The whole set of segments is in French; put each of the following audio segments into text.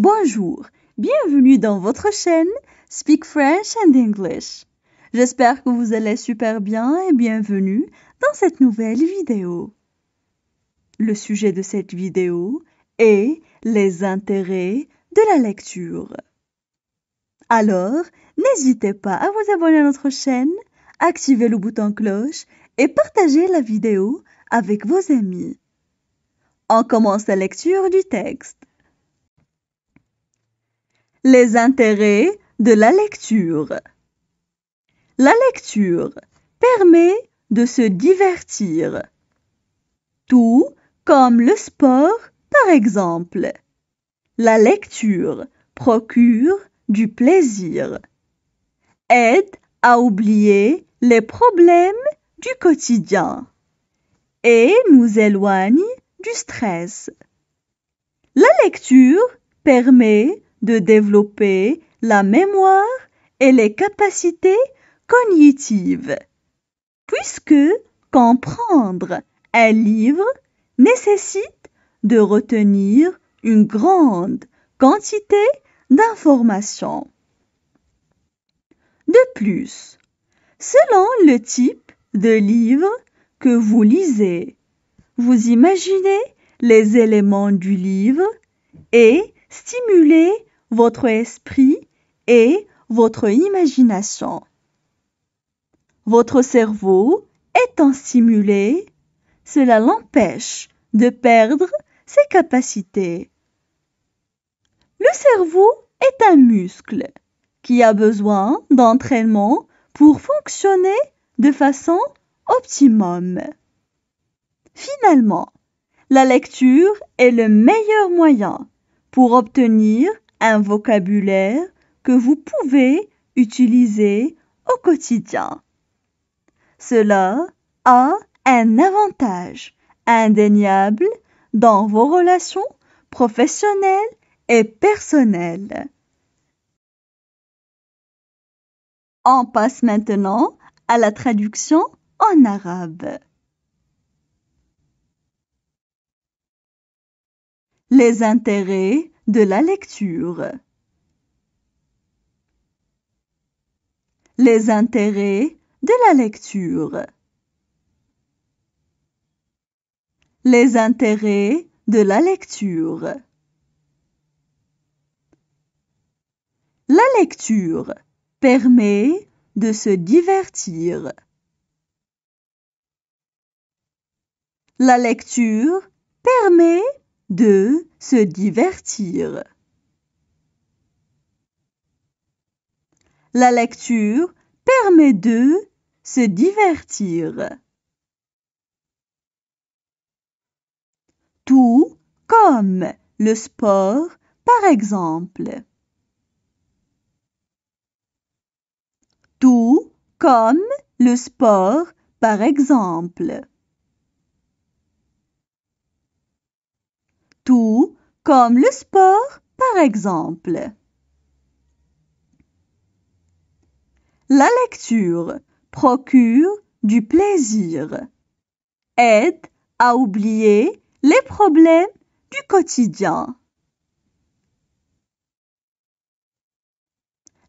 Bonjour, bienvenue dans votre chaîne Speak French and English. J'espère que vous allez super bien et bienvenue dans cette nouvelle vidéo. Le sujet de cette vidéo est les intérêts de la lecture. Alors, n'hésitez pas à vous abonner à notre chaîne, activer le bouton cloche et partager la vidéo avec vos amis. On commence la lecture du texte. Les intérêts de la lecture. La lecture permet de se divertir, tout comme le sport par exemple. La lecture procure du plaisir, aide à oublier les problèmes du quotidien et nous éloigne du stress. La lecture permet de développer la mémoire et les capacités cognitives. Puisque comprendre un livre nécessite de retenir une grande quantité d'informations. De plus, selon le type de livre que vous lisez, vous imaginez les éléments du livre et stimulez votre esprit et votre imagination. Votre cerveau étant stimulé, cela l'empêche de perdre ses capacités. Le cerveau est un muscle qui a besoin d'entraînement pour fonctionner de façon optimum. Finalement, la lecture est le meilleur moyen pour obtenir un vocabulaire que vous pouvez utiliser au quotidien. Cela a un avantage indéniable dans vos relations professionnelles et personnelles. On passe maintenant à la traduction en arabe. Les intérêts de la lecture. Les intérêts de la lecture. Les intérêts de la lecture. La lecture permet de se divertir. La lecture permet de se divertir. La lecture permet de se divertir. Tout comme le sport, par exemple. Tout comme le sport, par exemple. comme le sport par exemple. La lecture procure du plaisir, aide à oublier les problèmes du quotidien.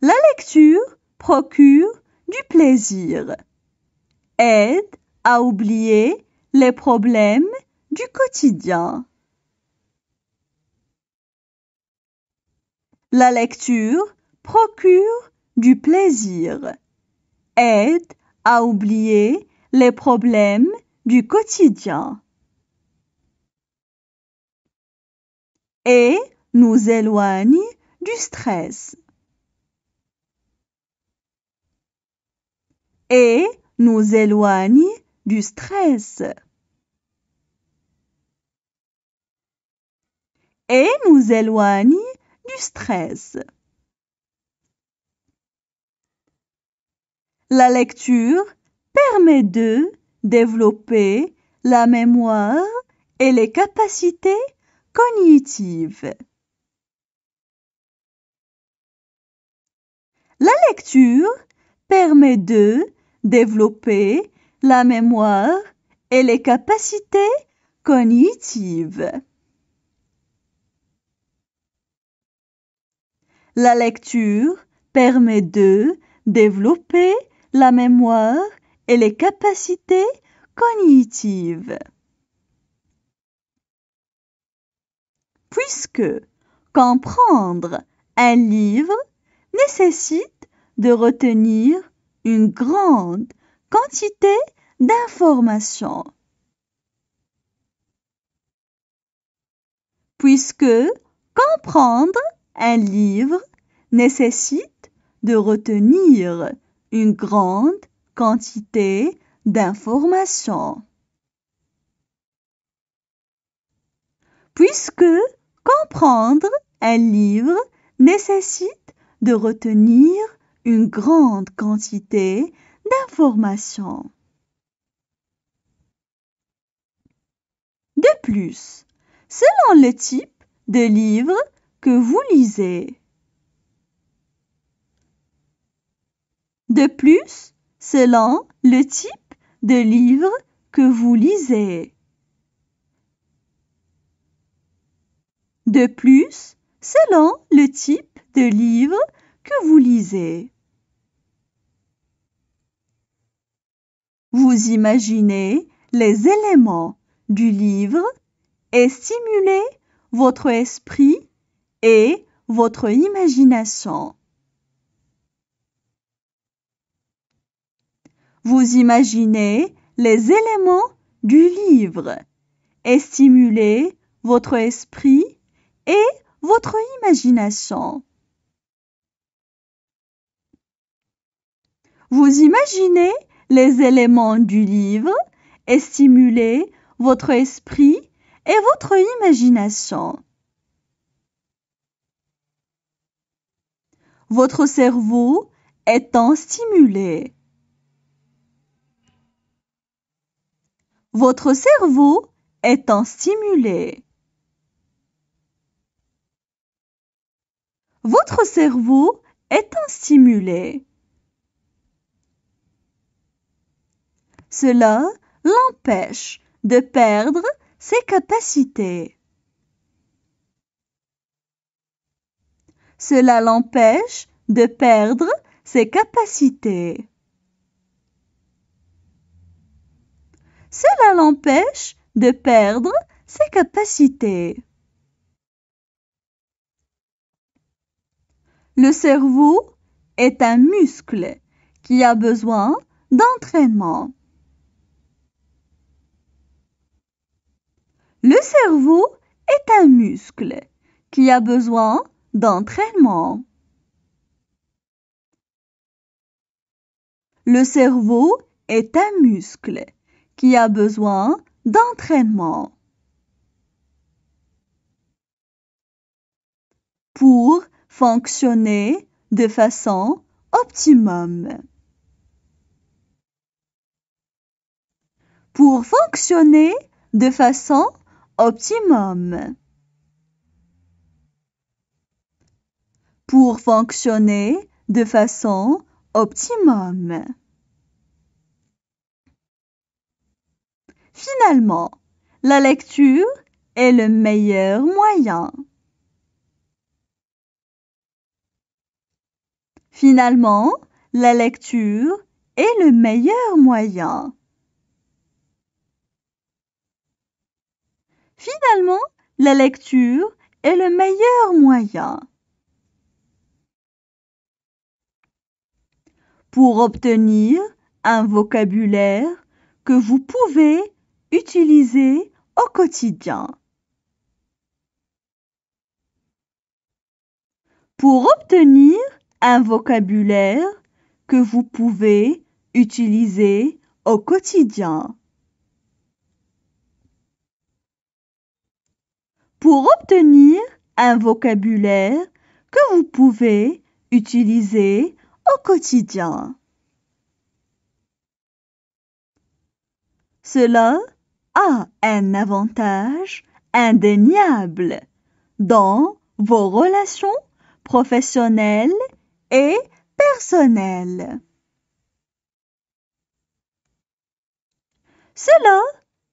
La lecture procure du plaisir, aide à oublier les problèmes du quotidien. La lecture procure du plaisir, aide à oublier les problèmes du quotidien et nous éloigne du stress et nous éloigne du stress. et nous éloigne du La lecture permet de développer la mémoire et les capacités cognitives. La lecture permet de développer la mémoire et les capacités cognitives. La lecture permet de développer la mémoire et les capacités cognitives. Puisque comprendre un livre nécessite de retenir une grande quantité d'informations. Puisque comprendre un livre nécessite de retenir une grande quantité d'informations. Puisque comprendre un livre nécessite de retenir une grande quantité d'informations. De plus, selon le type de livre que vous lisez. De plus, selon le type de livre que vous lisez. De plus, selon le type de livre que vous lisez. Vous imaginez les éléments du livre et stimulez votre esprit et votre imagination. Vous imaginez les éléments du livre et stimulez votre esprit et votre imagination. Vous imaginez les éléments du livre et stimulez votre esprit et votre imagination. votre cerveau étant stimulé. Votre cerveau étant stimulé. Votre cerveau étant stimulé. Cela l'empêche de perdre ses capacités. Cela l'empêche de perdre ses capacités. Cela l'empêche de perdre ses capacités. Le cerveau est un muscle qui a besoin d'entraînement. Le cerveau est un muscle qui a besoin d'entraînement. Le cerveau est un muscle qui a besoin d'entraînement. pour fonctionner de façon optimum. Pour fonctionner de façon optimum. pour fonctionner de façon optimum. Finalement, la lecture est le meilleur moyen. Finalement, la lecture est le meilleur moyen. Finalement, la lecture est le meilleur moyen. pour obtenir un vocabulaire que vous pouvez utiliser au quotidien. Pour obtenir un vocabulaire que vous pouvez utiliser au quotidien. Pour obtenir un vocabulaire que vous pouvez utiliser au quotidien. Cela a un avantage indéniable dans vos relations professionnelles et personnelles. Cela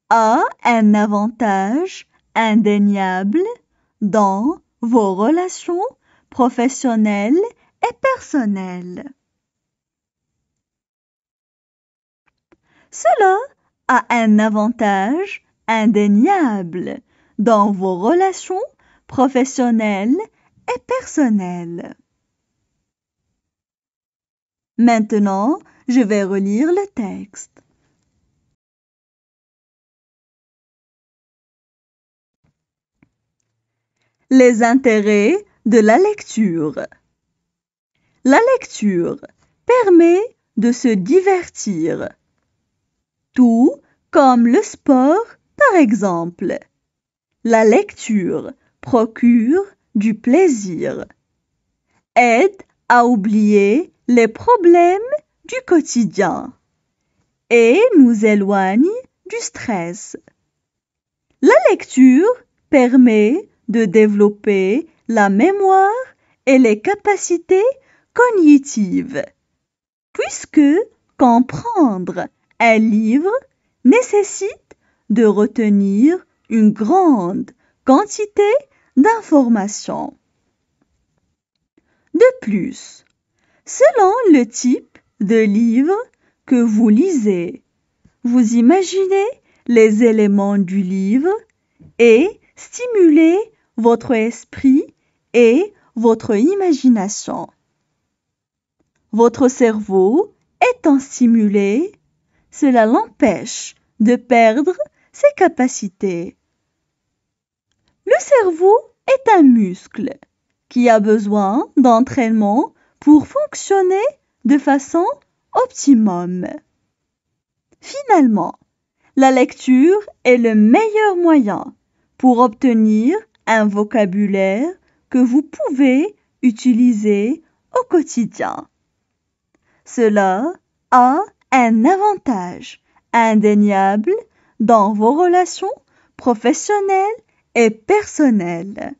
a un avantage indéniable dans vos relations professionnelles personnel. Cela a un avantage indéniable dans vos relations professionnelles et personnelles. Maintenant, je vais relire le texte. Les intérêts de la lecture. La lecture permet de se divertir, tout comme le sport par exemple. La lecture procure du plaisir, aide à oublier les problèmes du quotidien et nous éloigne du stress. La lecture permet de développer la mémoire et les capacités cognitive, puisque comprendre un livre nécessite de retenir une grande quantité d'informations. De plus, selon le type de livre que vous lisez, vous imaginez les éléments du livre et stimulez votre esprit et votre imagination votre cerveau étant stimulé, cela l'empêche de perdre ses capacités. Le cerveau est un muscle qui a besoin d'entraînement pour fonctionner de façon optimum. Finalement, la lecture est le meilleur moyen pour obtenir un vocabulaire que vous pouvez utiliser au quotidien. Cela a un avantage indéniable dans vos relations professionnelles et personnelles.